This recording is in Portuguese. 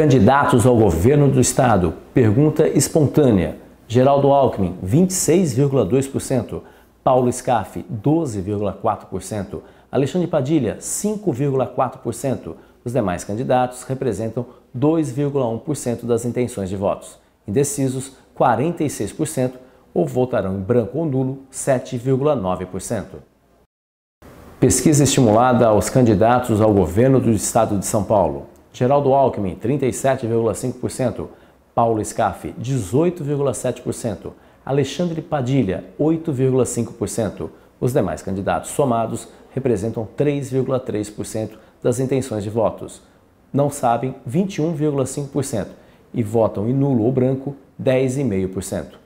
Candidatos ao governo do estado. Pergunta espontânea. Geraldo Alckmin, 26,2%. Paulo Scaff, 12,4%. Alexandre Padilha, 5,4%. Os demais candidatos representam 2,1% das intenções de votos. Indecisos, 46%, ou votarão em branco ou nulo, 7,9%. Pesquisa estimulada aos candidatos ao governo do estado de São Paulo. Geraldo Alckmin, 37,5%. Paulo Scaff, 18,7%. Alexandre Padilha, 8,5%. Os demais candidatos somados representam 3,3% das intenções de votos. Não sabem, 21,5%. E votam em nulo ou branco, 10,5%.